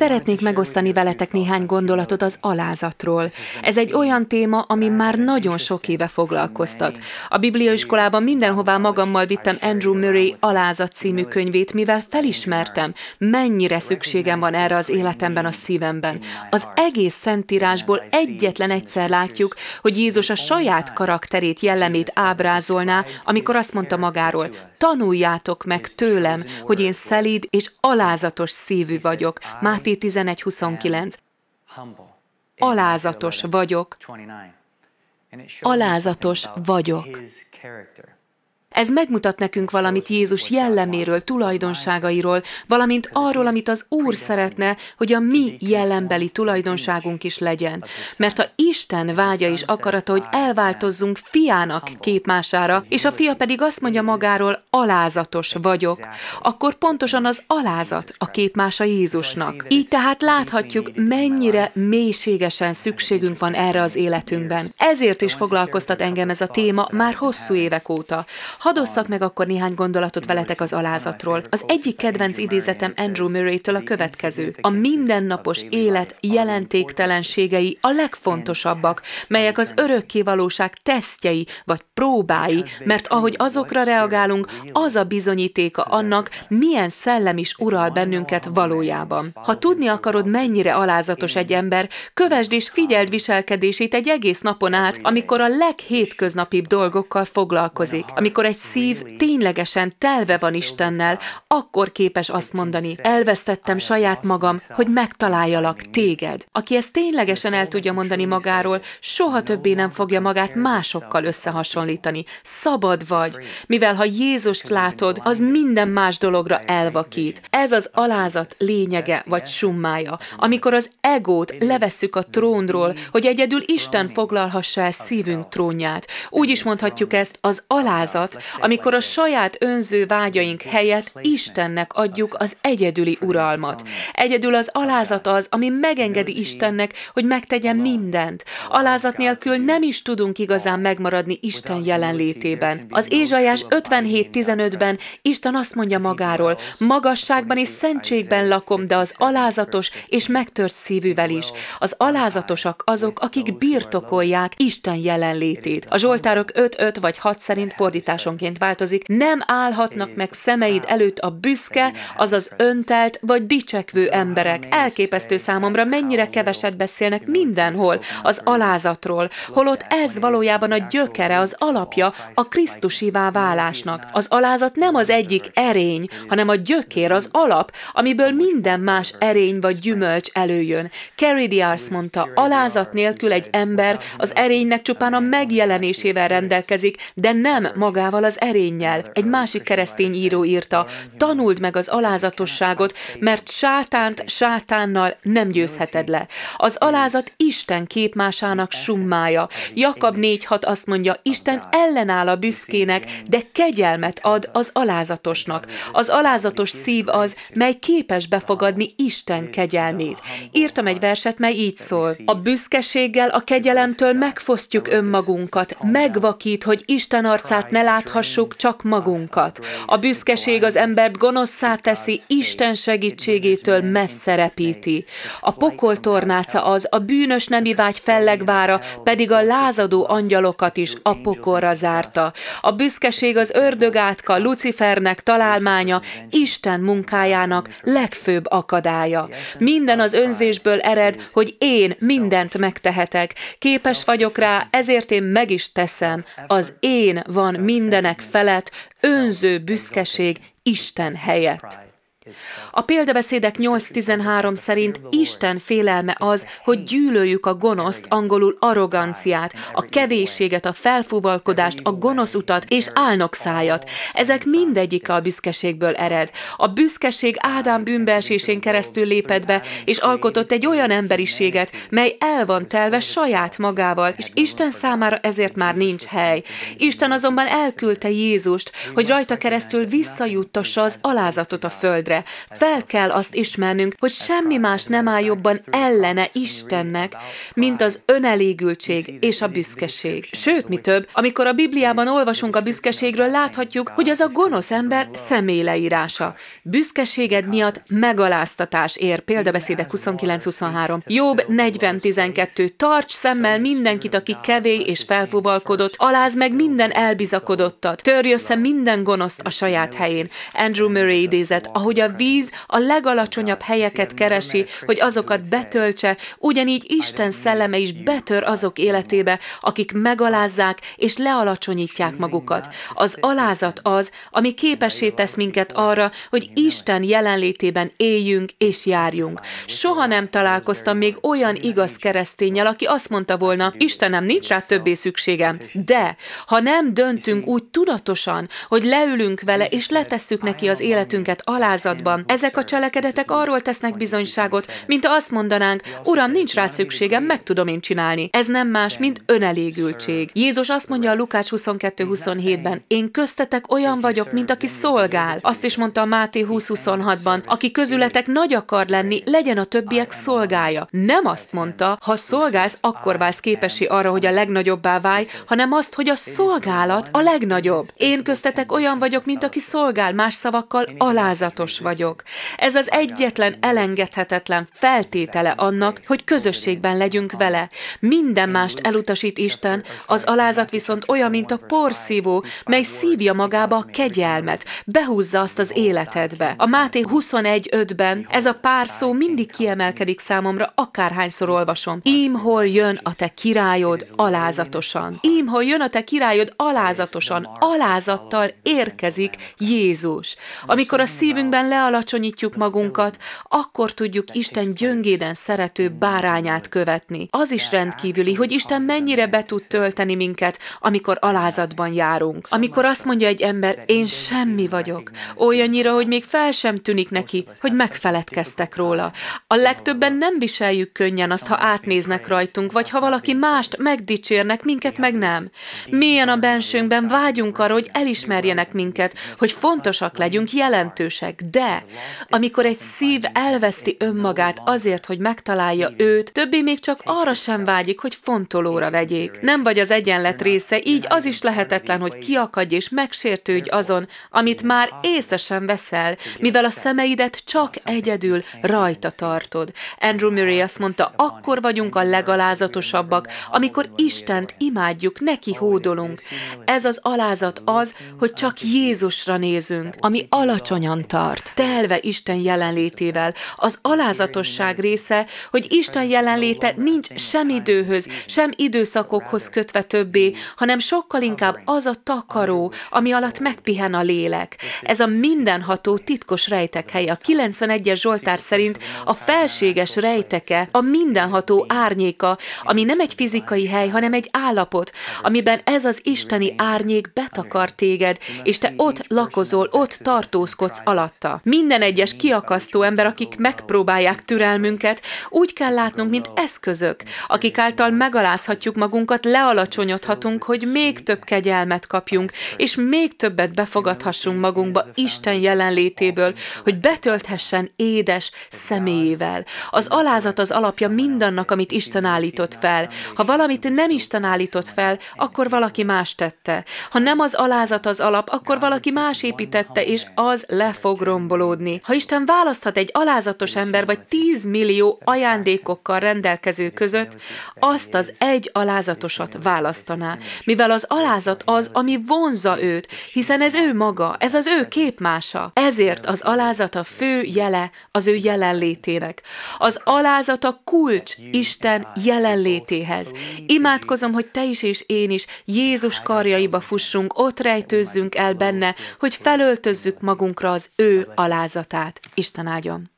Szeretnék megosztani veletek néhány gondolatot az alázatról. Ez egy olyan téma, ami már nagyon sok éve foglalkoztat. A bibliaiskolában mindenhová magammal vittem Andrew Murray alázat című könyvét, mivel felismertem, mennyire szükségem van erre az életemben, a szívemben. Az egész szentírásból egyetlen egyszer látjuk, hogy Jézus a saját karakterét, jellemét ábrázolná, amikor azt mondta magáról, tanuljátok meg tőlem, hogy én szelíd és alázatos szívű vagyok. Máté Timóti 11.29. Alázatos vagyok. Alázatos vagyok. Ez megmutat nekünk valamit Jézus jelleméről, tulajdonságairól, valamint arról, amit az Úr szeretne, hogy a mi jellembeli tulajdonságunk is legyen. Mert a Isten vágya és akarata, hogy elváltozzunk fiának képmására, és a fia pedig azt mondja magáról, alázatos vagyok, akkor pontosan az alázat a képmása Jézusnak. Így tehát láthatjuk, mennyire mélységesen szükségünk van erre az életünkben. Ezért is foglalkoztat engem ez a téma már hosszú évek óta. Hadd osszak meg akkor néhány gondolatot veletek az alázatról. Az egyik kedvenc idézetem Andrew Murray-től a következő. A mindennapos élet jelentéktelenségei a legfontosabbak, melyek az örökké valóság tesztjei vagy próbái, mert ahogy azokra reagálunk, az a bizonyítéka annak, milyen szellem is ural bennünket valójában. Ha tudni akarod, mennyire alázatos egy ember, kövesd és figyeld viselkedését egy egész napon át, amikor a leghétköznapibb dolgokkal foglalkozik, amikor egy szív ténylegesen telve van Istennel, akkor képes azt mondani, elvesztettem saját magam, hogy megtaláljalak téged. Aki ezt ténylegesen el tudja mondani magáról, soha többé nem fogja magát másokkal összehasonlítani. Szabad vagy, mivel ha Jézust látod, az minden más dologra elvakít. Ez az alázat lényege vagy summája, amikor az egót levesszük a trónról, hogy egyedül Isten foglalhassa el szívünk trónját. Úgy is mondhatjuk ezt, az alázat amikor a saját önző vágyaink helyett Istennek adjuk az egyedüli uralmat. Egyedül az alázat az, ami megengedi Istennek, hogy megtegyen mindent. Alázat nélkül nem is tudunk igazán megmaradni Isten jelenlétében. Az Ézsajás 57.15-ben Isten azt mondja magáról, magasságban és szentségben lakom, de az alázatos és megtört szívűvel is. Az alázatosak azok, akik birtokolják Isten jelenlétét. A Zsoltárok 5-5 vagy 6 szerint fordítások állásonként változik, nem állhatnak meg szemeid előtt a büszke, azaz öntelt vagy dicsekvő emberek. Elképesztő számomra, mennyire keveset beszélnek mindenhol az alázatról, holott ez valójában a gyökere, az alapja a Krisztusivá válásnak. Az alázat nem az egyik erény, hanem a gyökér, az alap, amiből minden más erény vagy gyümölcs előjön. Kerry Diars mondta, alázat nélkül egy ember az erénynek csupán a megjelenésével rendelkezik, de nem magával magával az erénnyel. Egy másik keresztény író írta, tanuld meg az alázatosságot, mert sátánt sátánnal nem győzheted le. Az alázat Isten képmásának summája. Jakab 4.6 azt mondja, Isten ellenáll a büszkének, de kegyelmet ad az alázatosnak. Az alázatos szív az, mely képes befogadni Isten kegyelmét. Írtam egy verset, mely így szól. A büszkeséggel a kegyelemtől megfosztjuk önmagunkat, megvakít, hogy Isten arcát ne lát láthassuk csak magunkat. A büszkeség az embert gonoszszá teszi, Isten segítségétől messze repíti. A pokoltornáca az, a bűnös nemi vágy fellegvára, pedig a lázadó angyalokat is a pokolra zárta. A büszkeség az ördögátka, Lucifernek találmánya, Isten munkájának legfőbb akadálya. Minden az önzésből ered, hogy én mindent megtehetek, képes vagyok rá, ezért én meg is teszem. Az én van minden mindenek felett önző büszkeség Isten helyett. A példabeszédek 8.13 szerint Isten félelme az, hogy gyűlöljük a gonoszt, angolul arroganciát, a kevésséget, a felfúvalkodást, a gonosz utat és szájat. Ezek mindegyike a büszkeségből ered. A büszkeség Ádám bűnbeesésén keresztül lépett be, és alkotott egy olyan emberiséget, mely el van telve saját magával, és Isten számára ezért már nincs hely. Isten azonban elküldte Jézust, hogy rajta keresztül visszajuttassa az alázatot a földre erre. Fel kell azt ismernünk, hogy semmi más nem áll jobban ellene Istennek, mint az önelégültség és a büszkeség. Sőt, mi több, amikor a Bibliában olvasunk a büszkeségről, láthatjuk, hogy az a gonosz ember leírása. Büszkeséged miatt megaláztatás ér, példabeszéde 29-23. Jobb 40-12. Tarts szemmel mindenkit, aki kevés és felfúvalkodott, aláz meg minden elbizakodottat, törj össze minden gonoszt a saját helyén. Andrew Murray idézett, ahogy a víz a legalacsonyabb helyeket keresi, hogy azokat betöltse, ugyanígy Isten szelleme is betör azok életébe, akik megalázzák és lealacsonyítják magukat. Az alázat az, ami képesé tesz minket arra, hogy Isten jelenlétében éljünk és járjunk. Soha nem találkoztam még olyan igaz keresztényel, aki azt mondta volna, Istenem, nincs rá többé szükségem. De, ha nem döntünk úgy tudatosan, hogy leülünk vele és letesszük neki az életünket alázat, áldozatban. Ezek a cselekedetek arról tesznek bizonyságot, mint azt mondanánk, Uram, nincs rá szükségem, meg tudom én csinálni. Ez nem más, mint önelégültség. Jézus azt mondja a Lukács 22.27-ben, én köztetek olyan vagyok, mint aki szolgál. Azt is mondta a Máté 20.26-ban, aki közületek nagy akar lenni, legyen a többiek szolgája. Nem azt mondta, ha szolgálsz, akkor válsz képesi arra, hogy a legnagyobbá válj, hanem azt, hogy a szolgálat a legnagyobb. Én köztetek olyan vagyok, mint aki szolgál, más szavakkal alázatos vagyok. Ez az egyetlen elengedhetetlen feltétele annak, hogy közösségben legyünk vele. Minden mást elutasít Isten, az alázat viszont olyan, mint a porszívó, mely szívja magába a kegyelmet, behúzza azt az életedbe. A Máté 21.5-ben ez a pár szó mindig kiemelkedik számomra, akárhányszor olvasom. Ím, hol jön a te királyod alázatosan. Ím, hol jön a te királyod alázatosan, alázattal érkezik Jézus. Amikor a szívünkben lealacsonyítjuk magunkat, akkor tudjuk Isten gyöngéden szerető bárányát követni. Az is rendkívüli, hogy Isten mennyire be tud tölteni minket, amikor alázatban járunk. Amikor azt mondja egy ember, én semmi vagyok, olyannyira, hogy még fel sem tűnik neki, hogy megfeledkeztek róla. A legtöbben nem viseljük könnyen azt, ha átnéznek rajtunk, vagy ha valaki mást megdicsérnek, minket meg nem. Milyen a bensőnkben vágyunk arra, hogy elismerjenek minket, hogy fontosak legyünk, jelentősek, De de amikor egy szív elveszti önmagát azért, hogy megtalálja őt, többi még csak arra sem vágyik, hogy fontolóra vegyék. Nem vagy az egyenlet része, így az is lehetetlen, hogy kiakadj és megsértődj azon, amit már észre sem veszel, mivel a szemeidet csak egyedül rajta tartod. Andrew Murray azt mondta, akkor vagyunk a legalázatosabbak, amikor Istent imádjuk, neki hódolunk. Ez az alázat az, hogy csak Jézusra nézünk, ami alacsonyan tart telve Isten jelenlétével. Az alázatosság része, hogy Isten jelenléte nincs sem időhöz, sem időszakokhoz kötve többé, hanem sokkal inkább az a takaró, ami alatt megpihen a lélek. Ez a mindenható titkos helye. a 91-es Zsoltár szerint a felséges rejteke, a mindenható árnyéka, ami nem egy fizikai hely, hanem egy állapot, amiben ez az isteni árnyék betakar téged, és te ott lakozol, ott tartózkodsz alatta. Minden egyes kiakasztó ember, akik megpróbálják türelmünket, úgy kell látnunk, mint eszközök, akik által megalázhatjuk magunkat, lealacsonyodhatunk, hogy még több kegyelmet kapjunk, és még többet befogadhassunk magunkba Isten jelenlétéből, hogy betölthessen édes személyével. Az alázat az alapja mindannak, amit Isten állított fel. Ha valamit nem Isten állított fel, akkor valaki más tette. Ha nem az alázat az alap, akkor valaki más építette, és az le fog rombolni rombolódni. Ha Isten választhat egy alázatos ember vagy 10 millió ajándékokkal rendelkező között, azt az egy alázatosat választaná, mivel az alázat az, ami vonza őt, hiszen ez ő maga, ez az ő képmása. Ezért az alázat a fő jele az ő jelenlétének. Az alázat a kulcs Isten jelenlétéhez. Imádkozom, hogy te is és én is Jézus karjaiba fussunk, ott rejtőzzünk el benne, hogy felöltözzük magunkra az ő alázatát. Isten áldjon!